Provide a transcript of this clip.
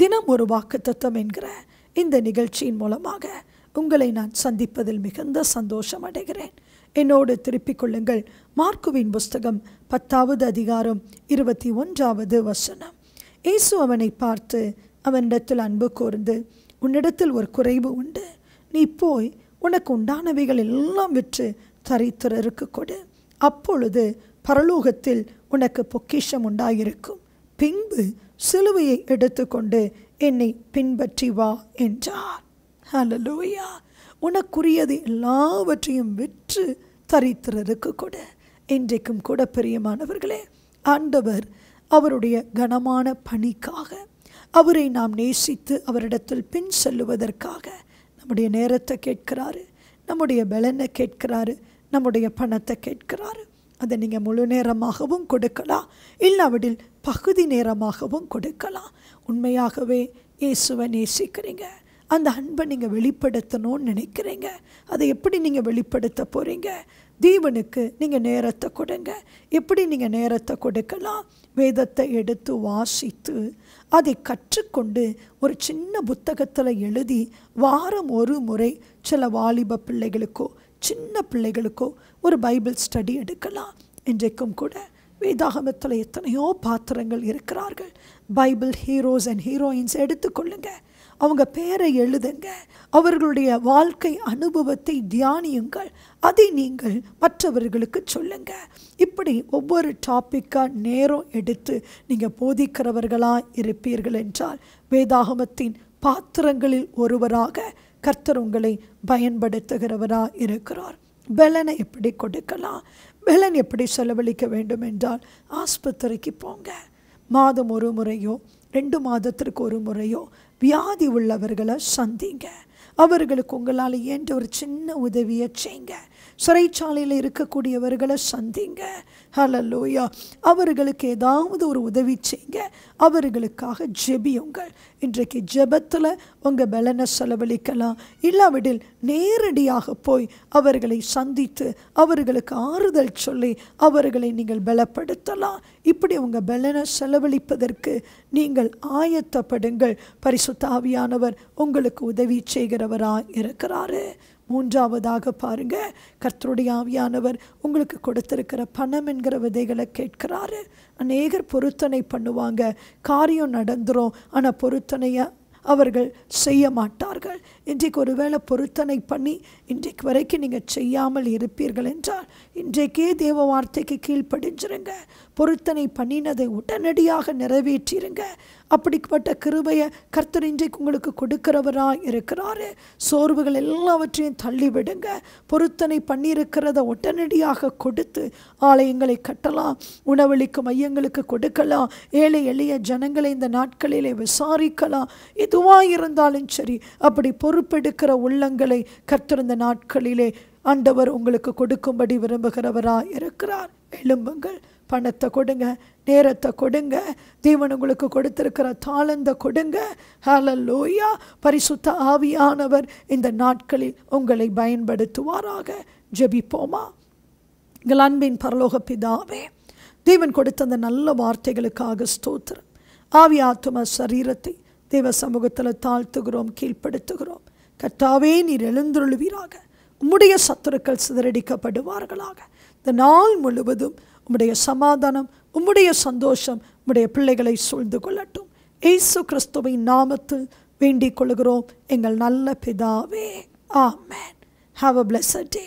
தினம் ஒரு வாக்கு தத்துவம் என்கிற இந்த நிகழ்ச்சியின் மூலமாக உங்களை நான் சந்திப்பதில் மிகுந்த சந்தோஷம் அடைகிறேன் என்னோடு திருப்பிக் கொள்ளுங்கள் மார்க்குவின் புஸ்தகம் பத்தாவது அதிகாரம் இருபத்தி ஒன்றாவது வசனம் இயேசு அவனை பார்த்து அவனிடத்தில் அன்பு கூர்ந்து உன்னிடத்தில் ஒரு குறைவு உண்டு நீ போய் உனக்கு உண்டானவைகள் எல்லாம் விற்று தரித்திரருக்கு கொடு அப்பொழுது பரலோகத்தில் உனக்கு பொக்கிஷம் உண்டாயிருக்கும் பின்பு சிலுவையை எடுத்துக்கொண்டு என்னை பின்பற்றி வா என்றார் ஹலலூயா உனக்குரியது எல்லாவற்றையும் விற்று தரித்திரருக்கு கூட இன்றைக்கும் கூட பிரியமானவர்களே ஆண்டவர் அவருடைய கனமான பணிக்காக அவரை நாம் நேசித்து அவரிடத்தில் பின் செல்லுவதற்காக நம்முடைய நேரத்தை கேட்கிறாரு நம்முடைய பலனை கேட்கிறாரு நம்முடைய பணத்தை கேட்கிறாரு அதை நீங்கள் முழு நேரமாகவும் கொடுக்கலாம் இல்லாவிடில் பகுதி நேரமாகவும் கொடுக்கலாம் உண்மையாகவே இயேசுவை நேசிக்கிறீங்க அந்த அன்பை நீங்கள் வெளிப்படுத்தணும்னு நினைக்கிறீங்க அதை எப்படி நீங்கள் வெளிப்படுத்த போகிறீங்க தீவனுக்கு நீங்கள் நேரத்தை கொடுங்க எப்படி நீங்கள் நேரத்தை கொடுக்கலாம் வேதத்தை எடுத்து வாசித்து அதை கற்றுக்கொண்டு ஒரு சின்ன புத்தகத்தில் எழுதி வாரம் ஒரு முறை சில வாலிப பிள்ளைகளுக்கோ சின்ன பிள்ளைகளுக்கோ ஒரு பைபிள் ஸ்டடி எடுக்கலாம் இன்றைக்கும் கூட வேதாகமத்தில் எத்தனையோ பாத்திரங்கள் இருக்கிறார்கள் பைபிள் ஹீரோஸ் அண்ட் ஹீரோயின்ஸ் எடுத்துக்கொள்ளுங்க அவங்க பேரை எழுதுங்க அவர்களுடைய வாழ்க்கை அனுபவத்தை தியானியுங்கள் அதை நீங்கள் மற்றவர்களுக்கு சொல்லுங்க இப்படி ஒவ்வொரு டாப்பிக்காக நேரம் எடுத்து நீங்கள் போதிக்கிறவர்களாக இருப்பீர்கள் என்றால் வேதாகமத்தின் பாத்திரங்களில் ஒருவராக கர்த்தர் உங்களை பயன்படுத்துகிறவராக இருக்கிறார் பலனை எப்படி கொடுக்கலாம் பலன் எப்படி செலவழிக்க வேண்டும் என்றால் ஆஸ்பத்திரிக்கு போங்க மாதம் ஒரு முறையோ ரெண்டு மாதத்திற்கு ஒரு முறையோ வியாதி உள்ளவர்களை சந்திங்க அவர்களுக்கு உங்களால் ஏன்ற ஒரு சின்ன உதவியை செய்ங்க சிறைச்சாலையில் இருக்கக்கூடியவர்களை சந்திங்க ஹலலோயா அவர்களுக்கு ஏதாவது ஒரு உதவி செய்யுங்க அவர்களுக்காக ஜெபியுங்கள் இன்றைக்கு ஜெபத்தில் உங்கள் பலனை செலவழிக்கலாம் இல்லாவிடில் நேரடியாக போய் அவர்களை சந்தித்து அவர்களுக்கு ஆறுதல் சொல்லி அவர்களை நீங்கள் பலப்படுத்தலாம் இப்படி உங்கள் பலனை செலவழிப்பதற்கு நீங்கள் ஆயத்தப்படுங்கள் பரிசுத்தாவியானவர் உங்களுக்கு உதவி செய்கிறவராக இருக்கிறாரு மூன்றாவதாக பாருங்க கர்த்தருடைய ஆவியானவர் உங்களுக்கு கொடுத்திருக்கிற பணம் என்கிற விதைகளை கேட்கிறாரு அநேகர் பொருத்தனை பண்ணுவாங்க காரியம் நடந்துரும் ஆனால் பொருத்தனையை அவர்கள் செய்ய மாட்டார்கள் இன்றைக்கு ஒருவேளை பொருத்தனை பண்ணி இன்றைக்கு வரைக்கும் நீங்கள் செய்யாமல் இருப்பீர்கள் என்றால் இன்றைக்கே தேவ வார்த்தைக்கு கீழ்ப்படிஞ்சிருங்க பொருத்தனை பண்ணினதை உடனடியாக நிறைவேற்றிருங்க அப்படிப்பட்ட கிருபையை கர்த்தர் இன்றைக்கு உங்களுக்கு கொடுக்கிறவராக இருக்கிறாரு சோர்வுகள் எல்லாவற்றையும் தள்ளிவிடுங்க பொருத்தனை பண்ணியிருக்கிறத உடனடியாக கொடுத்து ஆலயங்களை கட்டலாம் உணவளிக்கும் மையங்களுக்கு கொடுக்கலாம் ஏழை எளிய ஜனங்களை இந்த நாட்களிலே விசாரிக்கலாம் எதுவாக இருந்தாலும் சரி அப்படி பொருள் பொறுப்பெடுக்கிற உள்ளங்களை கத்திருந்த நாட்களிலே ஆண்டவர் உங்களுக்கு கொடுக்கும்படி விரும்புகிறவராக இருக்கிறார் எலும்புங்கள் பணத்தை கொடுங்க நேரத்தை கொடுங்க தீவன் உங்களுக்கு கொடுத்திருக்கிற தாளந்தை கொடுங்க லோயா பரிசுத்த ஆவியானவர் இந்த நாட்களில் உங்களை பயன்படுத்துவாராக ஜெபிப்போமா எங்கள் அன்பின் பரலோக பிதாவே தீவன் கொடுத்த அந்த நல்ல வார்த்தைகளுக்காக ஸ்தோத்திரம் ஆவி ஆத்தும சரீரத்தை தேவ சமூகத்தில் தாழ்த்துகிறோம் கீழ்ப்படுத்துகிறோம் கர்த்தாவே நீர் எழுந்தருளுவீராக உம்முடைய சத்துருக்கள் சிதறடிக்கப்படுவார்களாக இந்த நாள் முழுவதும் உம்முடைய சமாதானம் உம்முடைய சந்தோஷம் உம்முடைய பிள்ளைகளை சூழ்ந்து கொள்ளட்டும் ஏசு கிறிஸ்துவின் நாமத்தில் வேண்டிக் கொள்கிறோம் எங்கள் நல்ல பிதாவே ஆமேன் ஹாவ் அ பிளஸ் டே